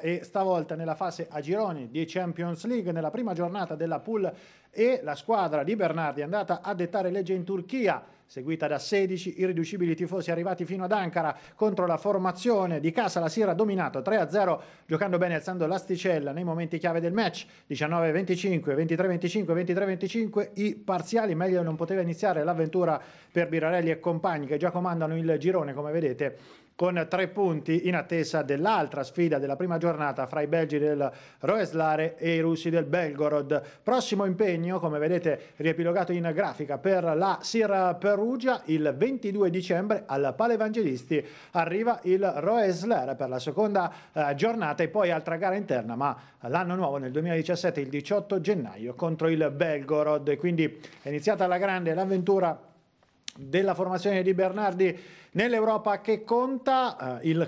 e stavolta nella fase a gironi di Champions League nella prima giornata della pool e la squadra di Bernardi è andata a dettare legge in Turchia seguita da 16 irriducibili tifosi arrivati fino ad Ankara contro la formazione di casa. La Sira ha dominato 3-0 giocando bene alzando l'asticella nei momenti chiave del match 19-25, 23-25, 23-25 i parziali, meglio non poteva iniziare l'avventura per Birarelli e compagni che già comandano il girone come vedete con tre punti in attesa dell'altra sfida della prima giornata fra i belgi del Roeslare e i russi del Belgorod. Prossimo impegno, come vedete riepilogato in grafica, per la Sir per Perugia il 22 dicembre al Pale Evangelisti arriva il Roesler per la seconda eh, giornata e poi altra gara interna, ma l'anno nuovo nel 2017 il 18 gennaio contro il Belgorod. quindi è iniziata la grande l'avventura della formazione di Bernardi nell'Europa che conta. Eh, il